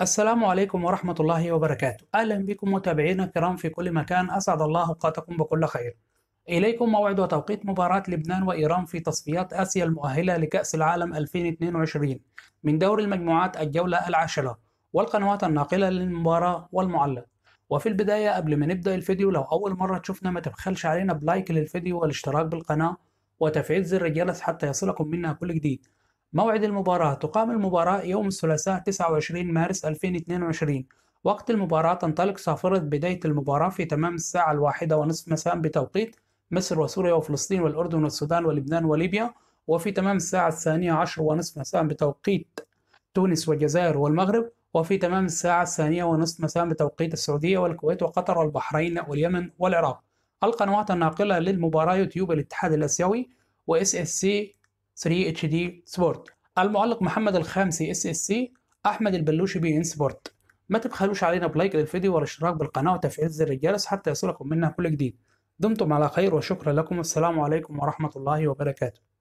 السلام عليكم ورحمة الله وبركاته أهلا بكم متابعينا الكرام في كل مكان أسعد الله أوقاتكم بكل خير إليكم موعد وتوقيت مباراة لبنان وإيران في تصفيات آسيا المؤهلة لكأس العالم 2022 من دور المجموعات الجولة العاشرة والقنوات الناقلة للمباراة والمعلق وفي البداية قبل ما نبدأ الفيديو لو أول مرة تشوفنا ما تبخلش علينا بلايك للفيديو والاشتراك بالقناة وتفعيل زر الجرس حتى يصلكم منا كل جديد موعد المباراة تقام المباراة يوم الثلاثاء 29 مارس 2022 وقت المباراة تنطلق صافرة بداية المباراة في تمام الساعة الواحدة ونصف مساء بتوقيت مصر وسوريا وفلسطين والأردن والسودان ولبنان وليبيا وفي تمام الساعة الثانية عشر ونصف مساء بتوقيت تونس والجزائر والمغرب وفي تمام الساعة الثانية ونصف مساء بتوقيت السعودية والكويت وقطر والبحرين واليمن والعراق القنوات الناقلة للمباراة يوتيوب الاتحاد الآسيوي و اس اس سي 3 اتش دي سبورت المعلق محمد الخامسي اس اس سي احمد البلوشي بي ان سبورت ما تبخلوش علينا بلايك للفيديو والاشتراك بالقناه وتفعيل زر الجرس حتى يصلكم منا كل جديد دمتم على خير وشكرا لكم والسلام عليكم ورحمه الله وبركاته